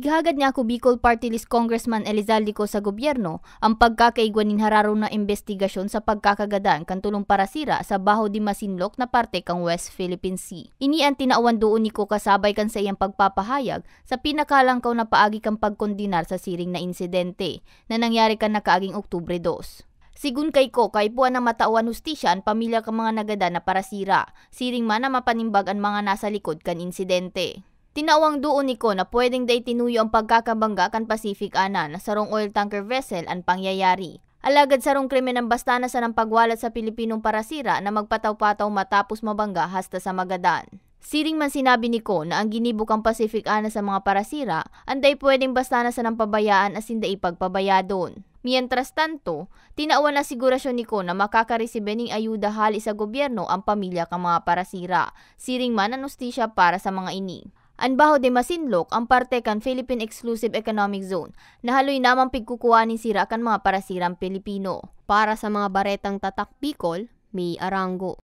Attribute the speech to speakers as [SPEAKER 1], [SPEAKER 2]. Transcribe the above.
[SPEAKER 1] Gihagad niya ako Bicol Party List Congressman Elizaldico sa gobyerno ang pagkakaigwan ni hararo na investigasyon sa pagkakagadaan kan tulong para sira sa Baho di Masinloc na parte kang West Philippine Sea. Inian tinauan doon ni ko kasabay kan sa iyang pagpapahayag sa pinakalangkaw na paagi kang pagkondinar sa siring na insidente na nangyari kan nakaaging Oktubre 2. Sigun kay ko, kay puan ang matawan hustisyan, pamilya ka mga nagada na parasira, siring man na mapanimbag ang mga nasa likod kan insidente. Tinawang doon ni ko na pwedeng day tinuyo ang pagkakabangga kan Pacific Ana na sarong oil tanker vessel ang pangyayari. Alagad sarong krimen ng bastana sa nang pagwalat sa Pilipinong parasira na magpataw-pataw matapos mabangga hasta sa Magadan. Siring man sinabi ni ko na ang ginibukang Pacific Ana sa mga parasira, anday pwedeng bastana sa nang pabayaan asin da ipagpabaya doon. Mientras tanto, tinaawan na sigurasyon ni ko na makakaresebe ning ayuda hali sa gobyerno ang pamilya ka mga parasira, siring man ang para sa mga ini. Anbaho de Masinloc ang parte kan Philippine Exclusive Economic Zone na haloy namang pigkukuha sira kan mga parasirang Pilipino. Para sa mga baretang tatak Bicol, may Arango.